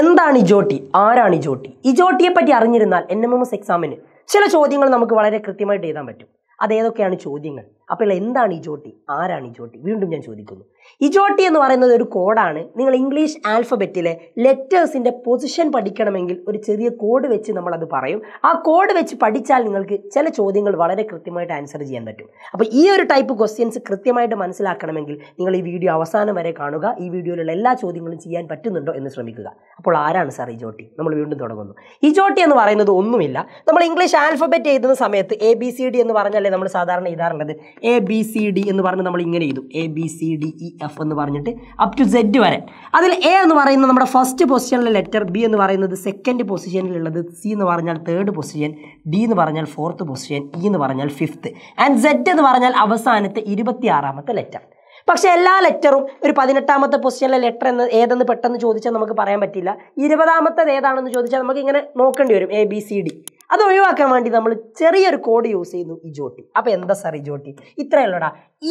എന്താണ് ഇജോട്ടി ആരാണ് ഇജോട്ടി ഇജോട്ടിയെ പറ്റി അറിഞ്ഞിരുന്നാൽ എൻ എം എം എസ് എക്സാമിന് ചില ചോദ്യങ്ങൾ നമുക്ക് വളരെ കൃത്യമായിട്ട് എഴുതാൻ പറ്റും അതേതൊക്കെയാണ് ചോദ്യങ്ങൾ അപ്പോൾ എന്താണ് ഇജോട്ടി ആരാണ് ഇജോട്ടി വീണ്ടും ഞാൻ ചോദിക്കുന്നു ഇജോട്ടി എന്ന് പറയുന്നത് ഒരു കോഡാണ് നിങ്ങൾ ഇംഗ്ലീഷ് ആൽഫബറ്റിലെ ലെറ്റേഴ്സിൻ്റെ പൊസിഷൻ പഠിക്കണമെങ്കിൽ ഒരു ചെറിയ കോഡ് വെച്ച് നമ്മളത് പറയും ആ കോഡ് വെച്ച് പഠിച്ചാൽ നിങ്ങൾക്ക് ചില ചോദ്യങ്ങൾ വളരെ കൃത്യമായിട്ട് ആൻസർ ചെയ്യാൻ പറ്റും അപ്പോൾ ഈ ഒരു ടൈപ്പ് ക്വസ്റ്റ്യൻസ് കൃത്യമായിട്ട് മനസ്സിലാക്കണമെങ്കിൽ നിങ്ങൾ ഈ വീഡിയോ അവസാനം വരെ കാണുക ഈ വീഡിയോയിലുള്ള എല്ലാ ചോദ്യങ്ങളും ചെയ്യാൻ പറ്റുന്നുണ്ടോ എന്ന് ശ്രമിക്കുക അപ്പോൾ ആരാണ് സാർ ഇജോട്ടി നമ്മൾ വീണ്ടും തുടങ്ങുന്നു ഇജോട്ടി എന്ന് പറയുന്നത് ഒന്നുമില്ല നമ്മൾ ഇംഗ്ലീഷ് ആൽഫബറ്റ് എഴുതുന്ന സമയത്ത് എ ബി സി ഡി എന്ന് പറഞ്ഞല്ലേ നമ്മൾ സാധാരണ എഴുതാറുള്ളത് എ ബി സി ഡി എന്ന് പറഞ്ഞ് നമ്മൾ ഇങ്ങനെ എഴുതും A B C D E F എന്ന് പറഞ്ഞിട്ട് അപ് ടു സെഡ് വരെ അതിൽ എ എന്ന് പറയുന്നത് നമ്മുടെ ഫസ്റ്റ് പൊസിഷനിലെ ലെറ്റർ ബി എന്ന് പറയുന്നത് സെക്കൻഡ് പൊസിഷനിലുള്ളത് സി എന്ന് പറഞ്ഞാൽ തേർഡ് പൊസിഷൻ ഡി എന്ന് പറഞ്ഞാൽ ഫോർത്ത് പൊസിഷൻ ഇ എന്ന് പറഞ്ഞാൽ ഫിഫ്ത്ത് ആൻഡ് സെഡ് എന്ന് പറഞ്ഞാൽ അവസാനത്തെ ഇരുപത്തിയാറാമത്തെ ലെറ്റർ പക്ഷേ എല്ലാ ലെറ്ററും ഒരു പതിനെട്ടാമത്തെ പൊസിഷനിലെ ലെറ്റർ എന്ന് ഏതെന്ന് പെട്ടെന്ന് ചോദിച്ചാൽ നമുക്ക് പറയാൻ പറ്റില്ല ഇരുപതാമത്തത് ഏതാണെന്ന് ചോദിച്ചാൽ നമുക്ക് ഇങ്ങനെ നോക്കേണ്ടി വരും എ ബി സി ഡി അത് ഒഴിവാക്കാൻ വേണ്ടി നമ്മൾ ചെറിയൊരു കോഡ് യൂസ് ചെയ്യുന്നു ഈ ജോട്ടി അപ്പോൾ എന്താ സാർ ഇജോട്ടി ഇത്രയുള്ളടാ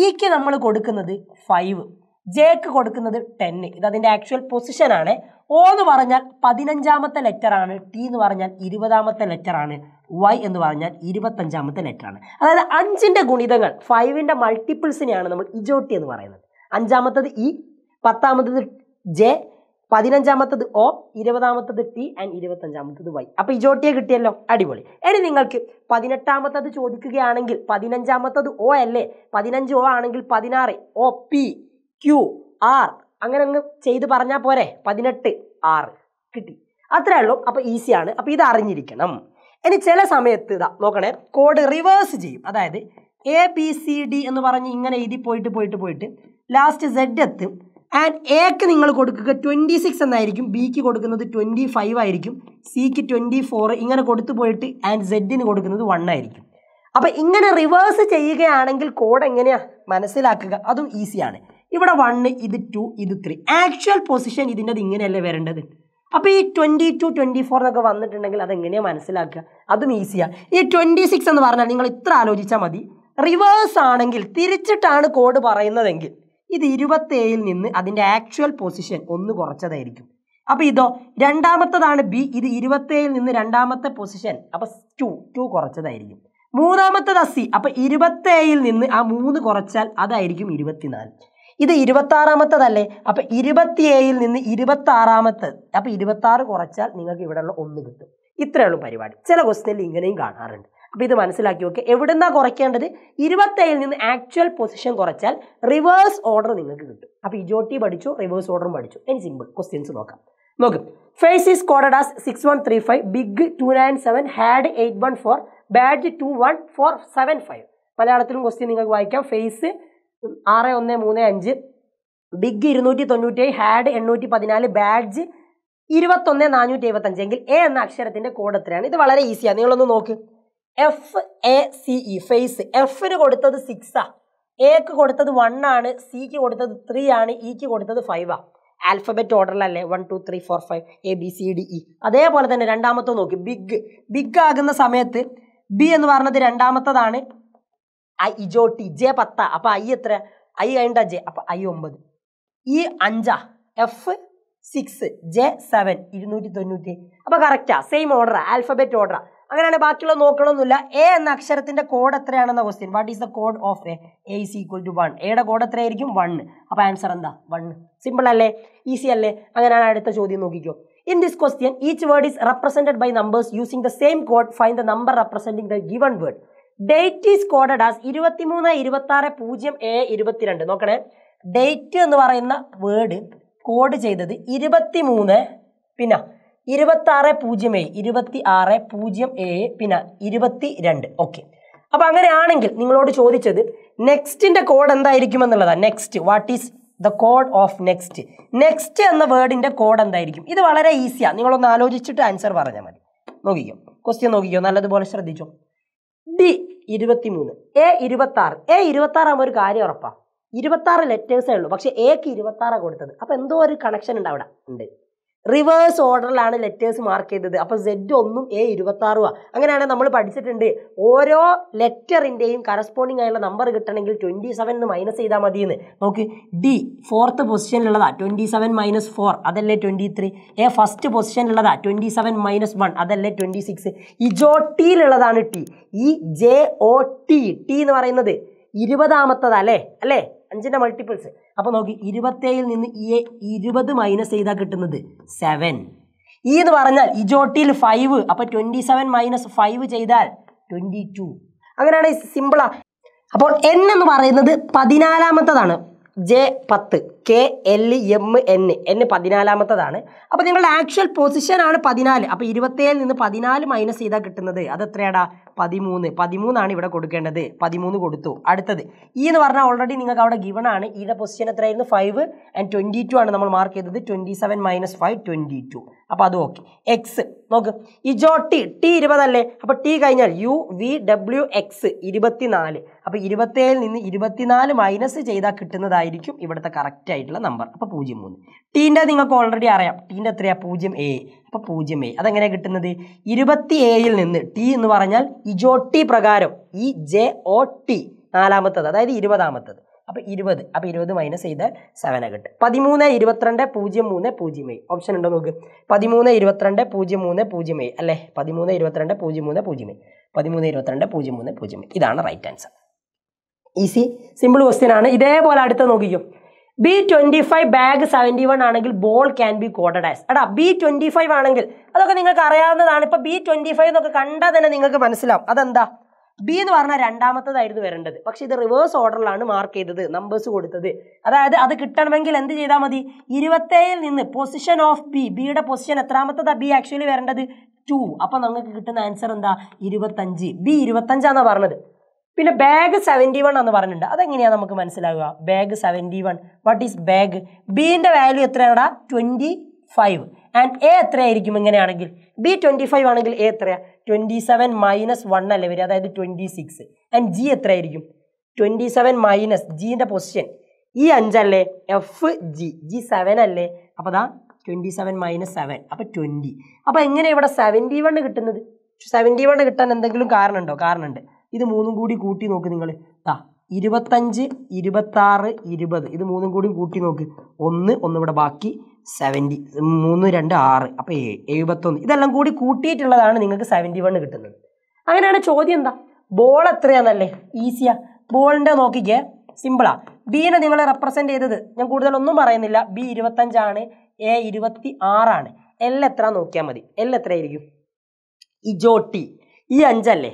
ഇക്ക് e നമ്മൾ കൊടുക്കുന്നത് ഫൈവ് ജേക്ക് കൊടുക്കുന്നത് ടെൻ ഇത് അതിൻ്റെ ആക്ച്വൽ പൊസിഷനാണ് ഓ എന്ന് പറഞ്ഞാൽ പതിനഞ്ചാമത്തെ ലെറ്ററാണ് ടി എന്ന് പറഞ്ഞാൽ ഇരുപതാമത്തെ ലെറ്ററാണ് വൈ എന്ന് പറഞ്ഞാൽ ഇരുപത്തഞ്ചാമത്തെ ലെറ്ററാണ് അതായത് അഞ്ചിൻ്റെ ഗുണിതങ്ങൾ ഫൈവിൻ്റെ മൾട്ടിപ്പിൾസിനെയാണ് നമ്മൾ ഇജോട്ടി എന്ന് പറയുന്നത് അഞ്ചാമത്തത് ഇ e, പത്താമത്തത് ജെ പതിനഞ്ചാമത്തത് ഒ ഇരുപതാമത്തത് ടി ആൻഡ് ഇരുപത്തഞ്ചാമത്തത് വൈ അപ്പോൾ ജോട്ടിയെ കിട്ടിയല്ലോ അടിപൊളി ഇനി നിങ്ങൾക്ക് പതിനെട്ടാമത്തത് ചോദിക്കുകയാണെങ്കിൽ പതിനഞ്ചാമത്തത് ഒ അല്ലേ പതിനഞ്ച് ഒ ആണെങ്കിൽ പതിനാറ് ഒ പി ക്യു ആർ അങ്ങനെ അങ്ങ് ചെയ്ത് പറഞ്ഞാൽ പോരെ പതിനെട്ട് ആറ് കിട്ടി അത്രേ ഉള്ളൂ അപ്പോൾ ഈസിയാണ് അപ്പോൾ ഇത് അറിഞ്ഞിരിക്കണം ഇനി ചില സമയത്ത് ഇതാ നോക്കണേ കോഡ് റിവേഴ്സ് ചെയ്യും അതായത് എ ബി സി ഡി എന്ന് പറഞ്ഞ് ഇങ്ങനെ എഴുതി പോയിട്ട് പോയിട്ട് പോയിട്ട് ലാസ്റ്റ് സെഡ് എത്തും ആൻഡ് എക്ക് നിങ്ങൾ കൊടുക്കുക ട്വൻറ്റി സിക്സ് എന്നായിരിക്കും ബിക്ക് കൊടുക്കുന്നത് ട്വൻറ്റി ഫൈവ് ആയിരിക്കും സിക്ക് ട്വൻറ്റി ഫോർ ഇങ്ങനെ കൊടുത്തു പോയിട്ട് ആൻഡ് സെഡിന് കൊടുക്കുന്നത് വൺ ആയിരിക്കും അപ്പം ഇങ്ങനെ റിവേഴ്സ് ചെയ്യുകയാണെങ്കിൽ കോഡ് എങ്ങനെയാണ് മനസ്സിലാക്കുക അതും ഈസിയാണ് ഇവിടെ വണ്ണ് ഇത് ടു ഇത് ത്രീ ആക്ച്വൽ പൊസിഷൻ ഇതിൻ്റെ ഇങ്ങനെയല്ലേ വരേണ്ടത് അപ്പോൾ ഈ ട്വൻറ്റി ടു ട്വൻറ്റി ഫോർ എന്നൊക്കെ വന്നിട്ടുണ്ടെങ്കിൽ അതെങ്ങനെയാണ് മനസ്സിലാക്കുക അതും ഈസിയാണ് ഈ ട്വൻറ്റി സിക്സ് എന്ന് പറഞ്ഞാൽ നിങ്ങൾ ഇത്ര ആലോചിച്ചാൽ മതി റിവേഴ്സ് ആണെങ്കിൽ തിരിച്ചിട്ടാണ് കോഡ് പറയുന്നതെങ്കിൽ ഇത് ഇരുപത്തേഴിൽ നിന്ന് അതിൻ്റെ ആക്ച്വൽ പൊസിഷൻ ഒന്ന് കുറച്ചതായിരിക്കും അപ്പോൾ ഇതോ രണ്ടാമത്തതാണ് ബി ഇത് ഇരുപത്തേഴിൽ നിന്ന് രണ്ടാമത്തെ പൊസിഷൻ അപ്പോൾ ടു ടു കുറച്ചതായിരിക്കും മൂന്നാമത്തത് സി അപ്പോൾ ഇരുപത്തേഴിൽ നിന്ന് ആ മൂന്ന് കുറച്ചാൽ അതായിരിക്കും ഇരുപത്തിനാല് ഇത് ആറാമത്തതല്ലേ അപ്പൊ ഇരുപത്തിയേഴിൽ നിന്ന് അപ്പൊ ഇരുപത്തി ആറ് കുറച്ചാൽ നിങ്ങൾക്ക് ഇവിടെയുള്ള ഒന്ന് കിട്ടും ഇത്രയുള്ള പരിപാടി ചില ക്വസ്റ്റ്യനിൽ ഇങ്ങനെയും കാണാറുണ്ട് അപ്പോൾ ഇത് മനസ്സിലാക്കി നോക്കുക എവിടെ നിന്നാണ് കുറയ്ക്കേണ്ടത് ഇരുപത്തേഴിൽ നിന്ന് ആക്ച്വൽ പൊസിഷൻ കുറച്ചാൽ റിവേഴ്സ് ഓർഡർ നിങ്ങൾക്ക് കിട്ടും അപ്പോൾ ഇജോട്ടി പഠിച്ചു റിവേഴ്സ് ഓർഡറും പഠിച്ചു ഇനി സിമ്പിൾ ക്വസ്റ്റ്യൻസ് നോക്കാം നോക്കും face is coded as six one three five big two nine seven had eight one four bad two one four seven five മലയാളത്തിലും ക്വസ്റ്റ്യൻ നിങ്ങൾക്ക് വായിക്കാം ഫേസ് ആറ് ഒന്ന് മൂന്ന് അഞ്ച് ബിഗ് ഇരുന്നൂറ്റി തൊണ്ണൂറ്റി ഹാഡ് എണ്ണൂറ്റി പതിനാല് ബാഡ്ജ് ഇരുപത്തൊന്ന് നാനൂറ്റി എഴുപത്തഞ്ച് എങ്കിൽ എ എന്ന അക്ഷരത്തിൻ്റെ കോഡ് എത്രയാണ് ഇത് വളരെ ഈസിയാണ് നിങ്ങളൊന്ന് നോക്ക് എഫ് എ സിഇ ഫേസ് എഫിന് കൊടുത്തത് സിക്സാ എക്ക് കൊടുത്തത് വൺ ആണ് സിക്ക് കൊടുത്തത് ത്രീ ആണ് ഇക്ക് e കൊടുത്തത് ഫൈവ് ഫൈവാ ആൽഫബറ്റ് ഓർഡറിലല്ലേ one two three four five A B C D E അതേപോലെ തന്നെ രണ്ടാമത്തെ നോക്കി ബിഗ് ബിഗ് ആകുന്ന സമയത്ത് ബി എന്ന് പറഞ്ഞത് രണ്ടാമത്തതാണ് ഐ ടി ജെ പത്ത അപ്പം ഐ എത്ര ഐ കഴിഞ്ഞ ജെ അപ്പം ഐ ഒമ്പത് ഇ e അഞ്ചാ എഫ് സിക്സ് ജെ സെവൻ ഇരുന്നൂറ്റി തൊണ്ണൂറ്റി അപ്പം കറക്റ്റാ സെയിം ഓർഡറാ ആൽഫബറ്റ് ഓർഡറാ അങ്ങനെയാണ് ബാക്കിയുള്ള നോക്കണമെന്നില്ല എ എന്ന അക്ഷരത്തിന്റെ കോഡ് എത്രയാണെന്ന question what is the code of A A is equal to one എയുടെ കോഡ് എത്രയായിരിക്കും വൺ അപ്പൊ ആൻസർ എന്താ വൺ സിമ്പിൾ അല്ലേ ഈസി അല്ലേ അങ്ങനെയാണ് അടുത്ത ചോദ്യം നോക്കിക്കോ in this question each word is represented by numbers using the same code find the number representing the given word date is coded as ഇരുപത്തി മൂന്ന് ഇരുപത്തി ആറ് പൂജ്യം എ ഇരുപത്തിരണ്ട് നോക്കണേ ഡേറ്റ് എന്ന് പറയുന്ന വേർഡ് കോഡ് ചെയ്തത് ഇരുപത്തി മൂന്ന് പിന്നെ ഇരുപത്തി ആറ് പൂജ്യം ഏഴ് ഇരുപത്തി ആറ് പൂജ്യം ഏഴ് പിന്നെ ഇരുപത്തി രണ്ട് ഓക്കെ അപ്പോൾ അങ്ങനെയാണെങ്കിൽ നിങ്ങളോട് ചോദിച്ചത് നെക്സ്റ്റിൻ്റെ കോഡ് എന്തായിരിക്കും എന്നുള്ളതാണ് next what is the code of next next എന്ന വേർഡിൻ്റെ കോഡ് എന്തായിരിക്കും ഇത് വളരെ ഈസിയാണ് നിങ്ങളൊന്ന് ആലോചിച്ചിട്ട് ആൻസർ പറഞ്ഞാൽ മതി നോക്കിക്കോ ക്വസ്റ്റ്യൻ നോക്കിക്കോ നല്ലതുപോലെ ശ്രദ്ധിച്ചോ ഡി ഇരുപത്തി മൂന്ന് എ ആറ് എ ഇരുപത്താറാകുമ്പോൾ ഒരു കാര്യം ഉറപ്പാണ് ഇരുപത്താറ് ലെറ്റേഴ്സേ ഉള്ളൂ പക്ഷേ എക്ക് ഇരുപത്താറാണ് കൊടുത്തത് അപ്പോൾ എന്തോ ഒരു കണക്ഷൻ ഉണ്ട് അവിടെ ഉണ്ട് റിവേഴ്സ് ഓർഡറിലാണ് ലെറ്റേഴ്സ് മാർക്ക് ചെയ്തത് അപ്പോൾ സെഡ് ഒന്നും എ ഇരുപത്തി ആറുവാ അങ്ങനെയാണെങ്കിൽ നമ്മൾ പഠിച്ചിട്ടുണ്ട് ഓരോ ലെറ്ററിൻ്റെയും കറസ്പോണ്ടിങ് ആയുള്ള നമ്പർ കിട്ടണമെങ്കിൽ ട്വൻറ്റി സെവൻ എന്ന് മൈനസ് ചെയ്താൽ മതി എന്ന് നോക്ക് ഡി ഫോർത്ത് പൊസിഷനിലുള്ളതാ ട്വൻറ്റി സെവൻ മൈനസ് ഫോർ അതല്ലേ ട്വൻറ്റി ത്രീ എ ഫസ്റ്റ് പൊസിഷനിലുള്ളതാ ട്വൻറ്റി സെവൻ മൈനസ് വൺ അതല്ലേ ട്വൻറ്റി സിക്സ് ഇജോ ടിയിലുള്ളതാണ് T E J O T T എന്ന് പറയുന്നത് ഇരുപതാമത്തതാ അല്ലേ അല്ലേ അഞ്ചിൻ്റെ മൾട്ടിപ്പിൾസ് അപ്പോൾ നോക്കി ഇരുപത്തേഴിൽ നിന്ന് എ ഇരുപത് മൈനസ് ചെയ്താൽ കിട്ടുന്നത് സെവൻ ഈ എന്ന് പറഞ്ഞാൽ ഇജോട്ടിയിൽ ഫൈവ് അപ്പോൾ ട്വൻറ്റി സെവൻ മൈനസ് ഫൈവ് ചെയ്താൽ ട്വൻറ്റി ടു അങ്ങനെയാണ് സിമ്പിളാ അപ്പോൾ എൻ എന്ന് പറയുന്നത് പതിനാലാമത്തതാണ് ജെ പത്ത് K L M N N പതിനാലാമത്തതാണ് അപ്പോൾ നിങ്ങളുടെ ആക്ച്വൽ പൊസിഷൻ ആണ് പതിനാല് അപ്പോൾ ഇരുപത്തേഴിൽ നിന്ന് പതിനാല് മൈനസ് ചെയ്താൽ കിട്ടുന്നത് അത് എത്രയാടാ പതിമൂന്ന് പതിമൂന്നാണ് ഇവിടെ കൊടുക്കേണ്ടത് പതിമൂന്ന് കൊടുത്തു അടുത്തത് ഈ e എന്ന് പറഞ്ഞാൽ ഓൾറെഡി നിങ്ങൾക്ക് അവിടെ ഗിവൺ ആണ് ഈയുടെ e പൊസിഷൻ എത്രയായിരുന്നു ഫൈവ് ആൻഡ് ട്വൻറ്റി ടു ആണ് നമ്മൾ മാർക്ക് ചെയ്തത് twenty seven minus five twenty two അപ്പോൾ അത് ഓക്കെ എക്സ് നോക്ക് ഇജോട്ടി ടി ഇരുപതല്ലേ അപ്പോൾ ടി കഴിഞ്ഞാൽ യു വി ഡബ്ല്യു എക്സ് ഇരുപത്തിനാല് അപ്പോൾ ഇരുപത്തേഴിൽ നിന്ന് ഇരുപത്തിനാല് മൈനസ് ചെയ്താൽ കിട്ടുന്നതായിരിക്കും ഇവിടുത്തെ കറക്റ്റ് ആയിട്ടുള്ള നമ്പർ അപ്പോൾ പൂജ്യം മൂന്ന് ടീൻ്റെ നിങ്ങൾക്ക് ഓൾറെഡി അറിയാം ടീൻ്റെ എത്രയാണ് പൂജ്യം എ അപ്പോൾ പൂജ്യം എ അതെങ്ങനെയാണ് കിട്ടുന്നത് ഇരുപത്തി ഏഴിൽ നിന്ന് ടി എന്ന് പറഞ്ഞാൽ ഇജോട്ടി പ്രകാരം ഇ ജെ ഒ ടി നാലാമത്തത് അതായത് ഇരുപതാമത്തത് അപ്പോൾ ഇരുപത് അപ്പോൾ ഇരുപത് മൈനസ് ചെയ്താൽ സെവനെ കിട്ടും പതിമൂന്ന് ഇരുപത്തിരണ്ട് പൂജ്യം മൂന്ന് പൂജ്യം ഏഴ് ഓപ്ഷൻ ഉണ്ടോ നോക്ക് പതിമൂന്ന് ഇരുപത്തിരണ്ട് പൂജ്യം മൂന്ന് പൂജ്യം ഏഴ് അല്ലേ പതിമൂന്ന് ഇരുപത്തിരണ്ട് പൂജ്യം മൂന്ന് പൂജ്യം ഏഴ് പതിമൂന്ന് ഇരുപത്തിരണ്ട് പൂജ്യം മൂന്ന് പൂജ്യം ഏഴ് ഇതാണ് right answer easy simple question ആണ് ഇതേപോലെ അടുത്ത് നോക്കിക്കും B twenty five bag seventy one ആണെങ്കിൽ ball can be coded as അടാ ബി ട്വൻറ്റി ഫൈവ് ആണെങ്കിൽ അതൊക്കെ നിങ്ങൾക്ക് അറിയാവുന്നതാണ് ഇപ്പോൾ ബി ട്വൻറ്റി ഫൈവ് എന്നൊക്കെ കണ്ടാൽ തന്നെ നിങ്ങൾക്ക് മനസ്സിലാവും അതെന്താ ബി എന്ന് പറഞ്ഞാൽ രണ്ടാമത്തതായിരുന്നു വരേണ്ടത് പക്ഷെ ഇത് റിവേഴ്സ് ഓർഡറിലാണ് മാർക്ക് ചെയ്തത് നമ്പേഴ്സ് കൊടുത്തത് അതായത് അത് കിട്ടണമെങ്കിൽ എന്ത് ചെയ്താൽ മതി ഇരുപത്തേഴിൽ നിന്ന് പൊസിഷൻ ഓഫ് ബി ബിയുടെ പൊസിഷൻ എത്രാമത്തതാണ് ബി ആക്ച്വലി വരേണ്ടത് ടു അപ്പം നമുക്ക് കിട്ടുന്ന ആൻസർ എന്താ ഇരുപത്തഞ്ച് ബി ഇരുപത്തഞ്ചാന്നാണ് പറഞ്ഞത് പിന്നെ ബാഗ് സെവൻറ്റി വൺ എന്ന് പറഞ്ഞിട്ടുണ്ട് അതെങ്ങനെയാണ് നമുക്ക് മനസ്സിലാവുക bag seventy one what is bag ബീൻ്റെ വാല്യൂ എത്രയാണ് ട്വൻറ്റി ഫൈവ് ആൻഡ് എ എത്രയായിരിക്കും ഇങ്ങനെയാണെങ്കിൽ ബി ട്വൻറ്റി ഫൈവ് ആണെങ്കിൽ എ എത്രയാണ് ട്വൻറ്റി സെവൻ മൈനസ് വൺ അല്ലേ വരിക അതായത് ട്വൻറ്റി സിക്സ് ആൻഡ് ജി എത്രയായിരിക്കും ട്വൻറ്റി സെവൻ മൈനസ് ജീൻ്റെ പൊസിഷൻ ഈ അഞ്ചല്ലേ എഫ് ജി ജി സെവൻ അല്ലേ അപ്പോൾ അതാ ട്വൻറ്റി സെവൻ മൈനസ് സെവൻ അപ്പോൾ ട്വൻറ്റി അപ്പോൾ എങ്ങനെയാണ് ഇവിടെ സെവൻറ്റി വണ് കിട്ടുന്നത് സെവൻറ്റി വണ് കിട്ടാൻ എന്തെങ്കിലും കാരണമുണ്ടോ കാരണമുണ്ട് ഇത് മൂന്നും കൂടി കൂട്ടി നോക്ക് നിങ്ങൾ താ ഇരുപത്തഞ്ച് ഇരുപത്താറ് ഇരുപത് ഇത് മൂന്നും കൂടി കൂട്ടി നോക്ക് ഒന്ന് ഒന്നിവിടെ ബാക്കി സെവൻറ്റി മൂന്ന് രണ്ട് ആറ് അപ്പോൾ എഴുപത്തൊന്ന് ഇതെല്ലാം കൂടി കൂട്ടിയിട്ടുള്ളതാണ് നിങ്ങൾക്ക് സെവൻറ്റി വൺ കിട്ടുന്നത് അങ്ങനെയാണ് ചോദ്യം എന്താ ബോൾ എത്രയാണെന്നല്ലേ ഈസിയാ ബോളിൻ്റെ നോക്കിക്കേ സിമ്പിളാ ബീനെ നിങ്ങളെ റെപ്രസെൻ്റ് ചെയ്തത് ഞാൻ കൂടുതലൊന്നും പറയുന്നില്ല ബി ഇരുപത്തഞ്ചാണ് എ ഇരുപത്തി ആറാണ് എൽ എത്ര നോക്കിയാൽ മതി എൽ എത്രയായിരിക്കും ഇജോട്ടി ഈ അഞ്ചല്ലേ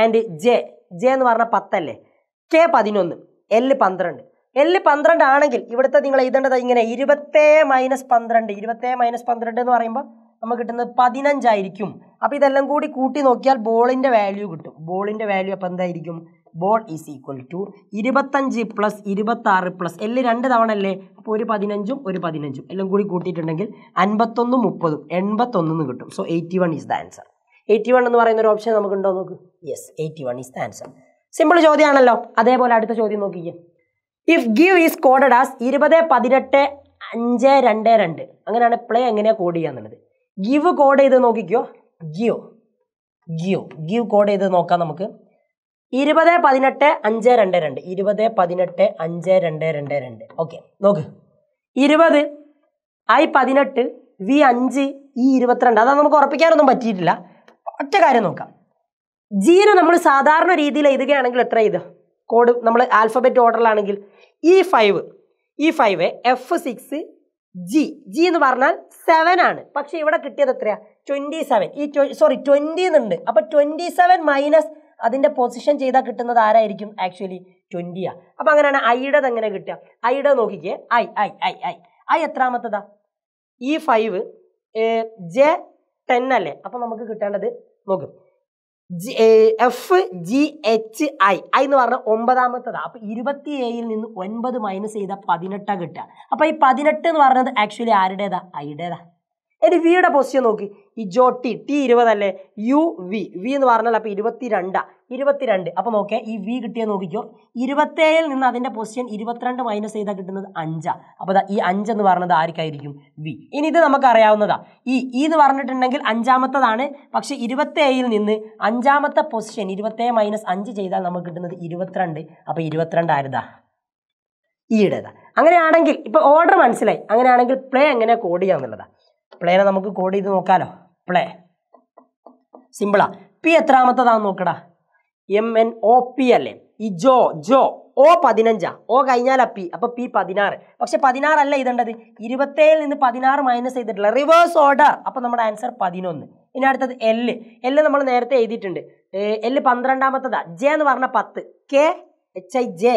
ആൻഡ് ജെ ജെ എന്ന് പറഞ്ഞാൽ പത്തല്ലേ കെ പതിനൊന്ന് എൽ പന്ത്രണ്ട് എല്ല് പന്ത്രണ്ട് ആണെങ്കിൽ ഇവിടുത്തെ നിങ്ങൾ എഴുതേണ്ടത് ഇങ്ങനെ ഇരുപത്തേ മൈനസ് പന്ത്രണ്ട് ഇരുപത്തേ മൈനസ് പന്ത്രണ്ട് എന്ന് പറയുമ്പോൾ നമുക്ക് കിട്ടുന്നത് പതിനഞ്ചായിരിക്കും അപ്പം ഇതെല്ലാം കൂടി കൂട്ടി നോക്കിയാൽ ബോളിൻ്റെ വാല്യൂ കിട്ടും ബോളിൻ്റെ വാല്യൂ അപ്പം എന്തായിരിക്കും ബോൾ ഈസ് ഈക്വൽ ടു ഇരുപത്തഞ്ച് പ്ലസ് ഇരുപത്താറ് പ്ലസ് എല്ല് രണ്ട് തവണ അല്ലേ അപ്പോൾ ഒരു പതിനഞ്ചും ഒരു പതിനഞ്ചും എല്ലാം കൂടി കൂട്ടിയിട്ടുണ്ടെങ്കിൽ അൻപത്തൊന്നും മുപ്പതും എൺപത്തൊന്നും കിട്ടും so eighty one is the answer eighty one എന്ന് പറയുന്ന ഒരു ഓപ്ഷൻ നമുക്കുണ്ടോ നോക്ക് yes eighty one is the answer simple ചോദ്യമാണല്ലോ അതേപോലെ അടുത്ത ചോദ്യം നോക്കിക്കേ if give is coded as ഇരുപത് പതിനെട്ട് അഞ്ച് രണ്ട് രണ്ട് അങ്ങനെയാണ് പ്ലേ എങ്ങനെയാണ് കോഡ് ചെയ്യാന്നുള്ളത് ഗീവ് കോഡ് ചെയ്ത് നോക്കിക്കോ ഗിയോ ഗിയോ ഗീവ് കോഡ് ചെയ്ത് നോക്കാം നമുക്ക് ഇരുപത് പതിനെട്ട് അഞ്ച് രണ്ട് രണ്ട് ഇരുപത് പതിനെട്ട് അഞ്ച് രണ്ട് രണ്ട് രണ്ട് ഓക്കെ നോക്ക് ഇരുപത് ഐ പതിനെട്ട് വി അഞ്ച് ഇ e ഇരുപത്തിരണ്ട് അതാണ് നമുക്ക് ഉറപ്പിക്കാനൊന്നും പറ്റിയിട്ടില്ല ഒറ്റ കാര്യം നോക്കാം ജീനെ നമ്മൾ സാധാരണ രീതിയിൽ എഴുതുകയാണെങ്കിൽ എത്ര ഇത് കോഡ് നമ്മൾ ആൽഫബറ്റ് ഓർഡറിലാണെങ്കിൽ E five E five F six G G എന്ന് പറഞ്ഞാൽ സെവൻ ആണ് പക്ഷെ ഇവിടെ കിട്ടിയത് എത്രയാ twenty seven E sorry twenty എന്നുണ്ട് അപ്പം ട്വൻറ്റി സെവൻ മൈനസ് അതിൻ്റെ പൊസിഷൻ ചെയ്താൽ കിട്ടുന്നത് ആരായിരിക്കും ആക്ച്വലി ട്വൻറ്റിയാ അപ്പം അങ്ങനെയാണ് ഐയുടെ എങ്ങനെ കിട്ടുക ഐയുടെ നോക്കിക്കേ I I I I I എത്രാമത്തതാ ഈ ഫൈവ് ജെ ടെൻ അല്ലേ അപ്പം നമുക്ക് കിട്ടേണ്ടത് നോക്കും F G H I I എന്ന് പറഞ്ഞ ഒമ്പതാമത്തതാണ് അപ്പോൾ ഇരുപത്തി ഏഴിൽ നിന്ന് ഒൻപത് മൈനസ് ചെയ്താൽ പതിനെട്ടാണ് കിട്ടുക അപ്പോൾ ഈ പതിനെട്ട് എന്ന് പറഞ്ഞത് ആക്ച്വലി ആരുടേതാ ഐയുടേതാണ് വി വിയുടെ പൊസിഷൻ നോക്കി ഈ ജോ ടി ടി ഇരുപതല്ലേ യു വി വി എന്ന് പറഞ്ഞാൽ അപ്പോൾ ഇരുപത്തിരണ്ടാ ഇരുപത്തിരണ്ട് അപ്പോൾ നോക്കേ ഈ വി കിട്ടിയാൽ നോക്കിക്കോ ഇരുപത്തേഴിൽ നിന്ന് അതിൻ്റെ പൊസിഷൻ ഇരുപത്തിരണ്ട് മൈനസ് ചെയ്താൽ കിട്ടുന്നത് അഞ്ചാ അപ്പോൾ ഈ അഞ്ചെന്ന് പറഞ്ഞത് ആർക്കായിരിക്കും വി ഇനി ഇത് നമുക്കറിയാവുന്നതാ ഈ ഇ e എന്ന് പറഞ്ഞിട്ടുണ്ടെങ്കിൽ അഞ്ചാമത്തതാണ് പക്ഷേ ഇരുപത്തേഴിൽ നിന്ന് അഞ്ചാമത്തെ പൊസിഷൻ ഇരുപത്തേഴ് മൈനസ് അഞ്ച് ചെയ്താൽ നമുക്ക് കിട്ടുന്നത് ഇരുപത്തിരണ്ട് അപ്പോൾ ആരുതാ ഈയുടേതാ e അങ്ങനെയാണെങ്കിൽ ഇപ്പോൾ ഓർഡർ മനസ്സിലായി അങ്ങനെയാണെങ്കിൽ പ്ലേ എങ്ങനെ കോഡ് ചെയ്യാന്നുള്ളതാണ് പ്ലേനെ നമുക്ക് കോഡ് ചെയ്ത് നോക്കാലോ പ്ലേ സിമ്പിളാ പി എത്രാമത്തതാന്ന് നോക്കടാ എം എൻ ഒ പി അല്ലേ ഈ ജോ ജോ ഓ പതിനഞ്ചാ ഓ കഴിഞ്ഞാലാ പി അപ്പൊ പി പതിനാറ് പക്ഷെ പതിനാറല്ല ഇതേണ്ടത് ഇരുപത്തേഴിൽ നിന്ന് പതിനാറ് മൈനസ് ചെയ്തിട്ടില്ല റിവേഴ്സ് ഓർഡർ അപ്പൊ നമ്മുടെ ആൻസർ പതിനൊന്ന് ഇനി അടുത്തത് എല് എല് നമ്മൾ നേരത്തെ എഴുതിയിട്ടുണ്ട് എല് പന്ത്രണ്ടാമത്തതാ ജെ എന്ന് പറഞ്ഞ പത്ത് K H I J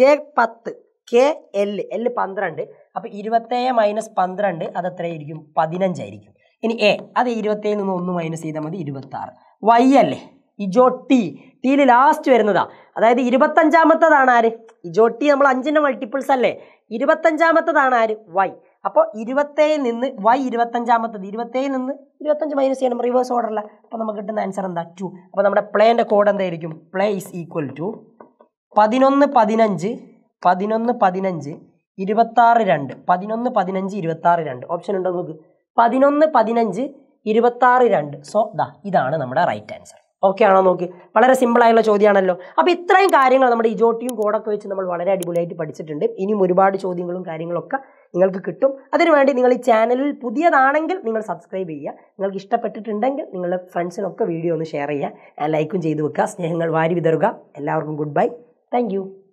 J പത്ത് കെ എൽ എൽ പന്ത്രണ്ട് അപ്പോൾ ഇരുപത്തേഴ് മൈനസ് പന്ത്രണ്ട് അത് എത്രയായിരിക്കും പതിനഞ്ചായിരിക്കും ഇനി എ അത് ഇരുപത്തേഴിൽ നിന്ന് ഒന്ന് മൈനസ് ചെയ്താൽ മതി ഇരുപത്താറ് വൈ അല്ലേ ഇജോ ടി ടിയിൽ ലാസ്റ്റ് വരുന്നതാ അതായത് ഇരുപത്തഞ്ചാമത്തതാണ് ആര് ഇജോ ടി നമ്മൾ അഞ്ചിൻ്റെ മൾട്ടിപ്പിൾസ് അല്ലേ ഇരുപത്തഞ്ചാമത്തതാണ് ആര് വൈ അപ്പോൾ ഇരുപത്തേഴിൽ നിന്ന് വൈ ഇരുപത്തഞ്ചാമത്തത് ഇരുപത്തേഴിൽ നിന്ന് ഇരുപത്തഞ്ച് മൈനസ് ചെയ്യണം റിവേഴ്സ് ഓർഡറല്ല അപ്പോൾ നമുക്ക് കിട്ടുന്ന ആൻസർ എന്താ ടു അപ്പോൾ നമ്മുടെ പ്ലേൻ്റെ കോഡ് എന്തായിരിക്കും പ്ലേ ഈസ് ഈക്വൽ ടു പതിനൊന്ന് പതിനഞ്ച് പതിനൊന്ന് പതിനഞ്ച് ഇരുപത്താറ് രണ്ട് പതിനൊന്ന് പതിനഞ്ച് ഇരുപത്താറ് രണ്ട് ഓപ്ഷൻ ഉണ്ടോ നോക്ക് പതിനൊന്ന് പതിനഞ്ച് ഇരുപത്താറ് രണ്ട് സോ ദാ ഇതാണ് നമ്മുടെ റൈറ്റ് ആൻസർ ഓക്കെ ആണോ നോക്ക് വളരെ സിമ്പിൾ ആയുള്ള ചോദ്യമാണല്ലോ അപ്പോൾ ഇത്രയും കാര്യങ്ങൾ നമ്മുടെ ഇജോട്ടിയും കോഡൊക്കെ വെച്ച് നമ്മൾ വളരെ അടിപൊളിയായിട്ട് പഠിച്ചിട്ടുണ്ട് ഇനിയും ഒരുപാട് ചോദ്യങ്ങളും കാര്യങ്ങളൊക്കെ നിങ്ങൾക്ക് കിട്ടും അതിനുവേണ്ടി നിങ്ങൾ ഈ ചാനലിൽ പുതിയതാണെങ്കിൽ നിങ്ങൾ സബ്സ്ക്രൈബ് ചെയ്യുക നിങ്ങൾക്ക് ഇഷ്ടപ്പെട്ടിട്ടുണ്ടെങ്കിൽ നിങ്ങളുടെ ഫ്രണ്ട്സിനൊക്കെ വീഡിയോ ഒന്ന് ഷെയർ ചെയ്യുക ലൈക്കും ചെയ്തു വെക്കുക സ്നേഹങ്ങൾ വാരി വിതറുക എല്ലാവർക്കും ഗുഡ് ബൈ താങ്ക്